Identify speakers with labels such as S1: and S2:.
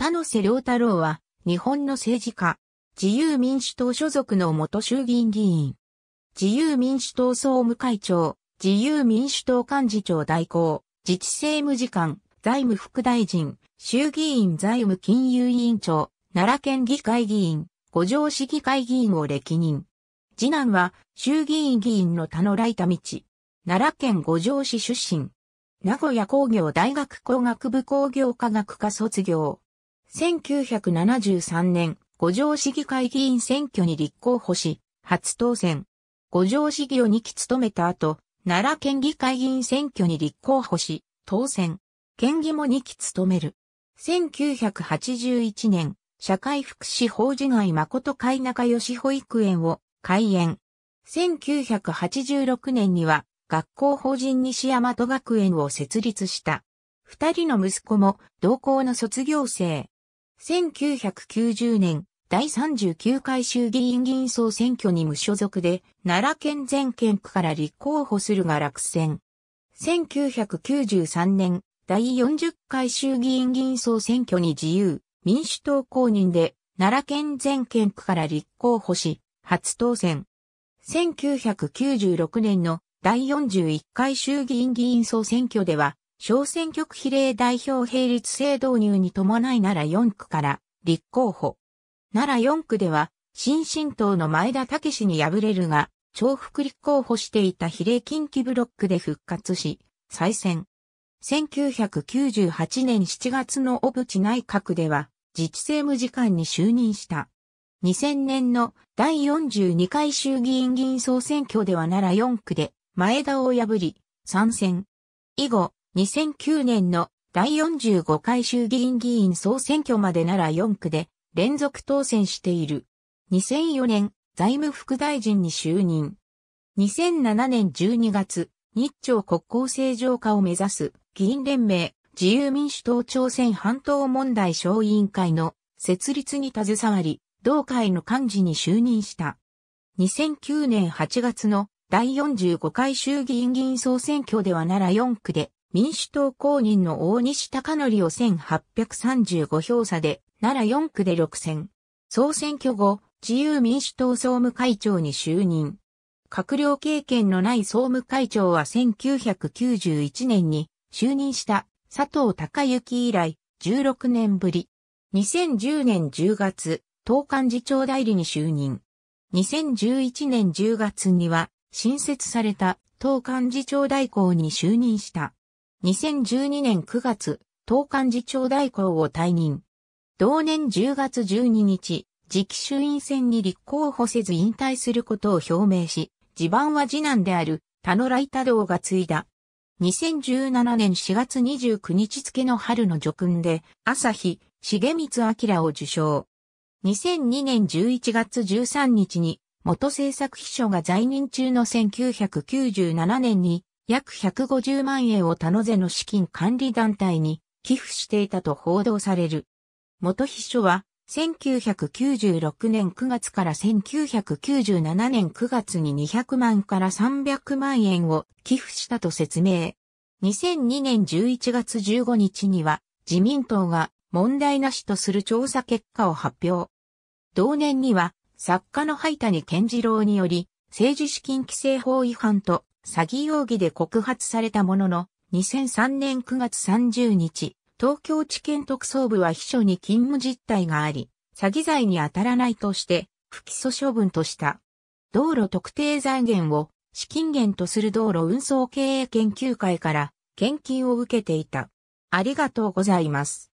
S1: 田野瀬良太郎は、日本の政治家、自由民主党所属の元衆議院議員、自由民主党総務会長、自由民主党幹事長代行、自治政務次官、財務副大臣、衆議院財務金融委員長、奈良県議会議員、五条市議会議員を歴任。次男は衆議院議員の田野来田道。奈良県五条市出身。名古屋工業大学工学部工業科学科卒業。1973年、五条市議会議員選挙に立候補し、初当選。五条市議を2期務めた後、奈良県議会議員選挙に立候補し、当選。県議も2期務める。1981年、社会福祉法事外誠会中吉保育園を開園。1986年には学校法人西大和学園を設立した。二人の息子も同校の卒業生。1990年、第39回衆議院議員総選挙に無所属で、奈良県全県区から立候補するが落選。1993年、第40回衆議院議員総選挙に自由、民主党公認で、奈良県全県区から立候補し、初当選。1996年の第41回衆議院議員総選挙では、小選挙区比例代表並立制導入に伴い奈良4区から立候補。奈良4区では、新進党の前田武氏に敗れるが、重複立候補していた比例近畿ブロックで復活し、再選。1998年7月の小渕内閣では、自治政務次官に就任した。2000年の第42回衆議院議員総選挙では奈良4区で前田を破り、参戦。以後、2009年の第45回衆議院議員総選挙までなら4区で連続当選している。2004年、財務副大臣に就任。2007年12月、日朝国交正常化を目指す議員連盟自由民主党朝鮮半島問題小委員会の設立に携わり、同会の幹事に就任した。2009年8月の第45回衆議院議員総選挙では奈良4区で民主党公認の大西隆則を1835票差で、奈良4区で6選。総選挙後、自由民主党総務会長に就任。閣僚経験のない総務会長は1991年に就任した佐藤隆之以来16年ぶり。2010年10月、党幹事長代理に就任。2011年10月には新設された党幹事長代行に就任した。2012年9月、東幹事長代行を退任。同年10月12日、次期衆院選に立候補せず引退することを表明し、地盤は次男である田野来太郎が継いだ。2017年4月29日付の春の叙勲で、朝日、重光明を受賞。2002年11月13日に、元政策秘書が在任中の1997年に、約150万円を田野瀬の資金管理団体に寄付していたと報道される。元秘書は、1996年9月から1997年9月に200万から300万円を寄付したと説明。2002年11月15日には自民党が問題なしとする調査結果を発表。同年には作家の灰谷健次郎により政治資金規正法違反と詐欺容疑で告発されたものの、2003年9月30日、東京地検特捜部は秘書に勤務実態があり、詐欺罪に当たらないとして、不起訴処分とした。道路特定財源を資金源とする道路運送経営研究会から献金を受けていた。ありがとうございます。